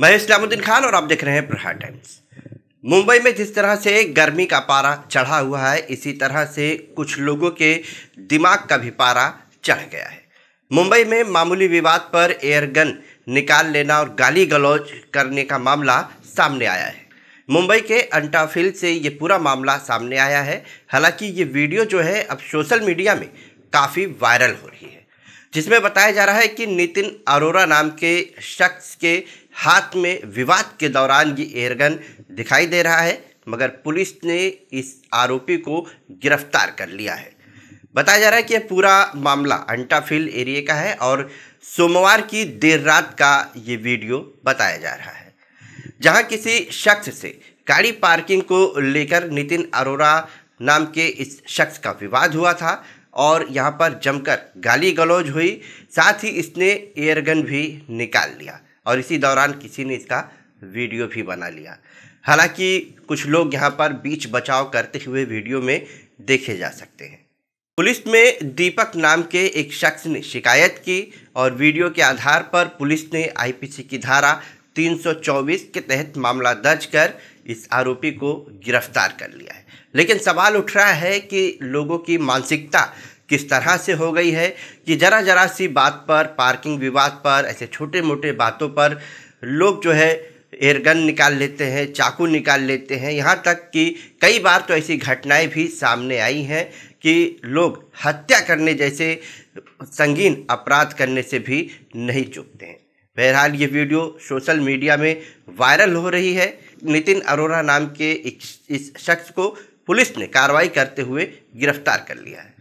मैं इस्लामुद्दीन खान और आप देख रहे हैं प्रहार टाइम्स मुंबई में जिस तरह से गर्मी का पारा चढ़ा हुआ है इसी तरह से कुछ लोगों के दिमाग का भी पारा चढ़ गया है मुंबई में मामूली विवाद पर एयरगन निकाल लेना और गाली गलौज करने का मामला सामने आया है मुंबई के अंटाफिल से ये पूरा मामला सामने आया है हालांकि ये वीडियो जो है अब सोशल मीडिया में काफ़ी वायरल हो रही है जिसमें बताया जा रहा है कि नितिन अरोरा नाम के शख्स के हाथ में विवाद के दौरान ये एयरगन दिखाई दे रहा है मगर पुलिस ने इस आरोपी को गिरफ्तार कर लिया है बताया जा रहा है कि यह पूरा मामला अंटाफिल एरिया का है और सोमवार की देर रात का ये वीडियो बताया जा रहा है जहां किसी शख्स से गाड़ी पार्किंग को लेकर नितिन अरोरा नाम के इस शख्स का विवाद हुआ था और यहाँ पर जमकर गाली गलौज हुई साथ ही इसने एयरगन भी निकाल लिया और इसी दौरान किसी ने इसका वीडियो भी बना लिया हालांकि कुछ लोग यहां पर बीच बचाव करते हुए वीडियो में देखे जा सकते हैं पुलिस में दीपक नाम के एक शख्स ने शिकायत की और वीडियो के आधार पर पुलिस ने आईपीसी की धारा 324 के तहत मामला दर्ज कर इस आरोपी को गिरफ्तार कर लिया है लेकिन सवाल उठ रहा है कि लोगों की मानसिकता किस तरह से हो गई है कि ज़रा ज़रा सी बात पर पार्किंग विवाद पर ऐसे छोटे मोटे बातों पर लोग जो है एयरगन निकाल लेते हैं चाकू निकाल लेते हैं यहाँ तक कि कई बार तो ऐसी घटनाएं भी सामने आई हैं कि लोग हत्या करने जैसे संगीन अपराध करने से भी नहीं चुकते हैं बहरहाल ये वीडियो सोशल मीडिया में वायरल हो रही है नितिन अरोरा नाम के इस शख्स को पुलिस ने कार्रवाई करते हुए गिरफ्तार कर लिया है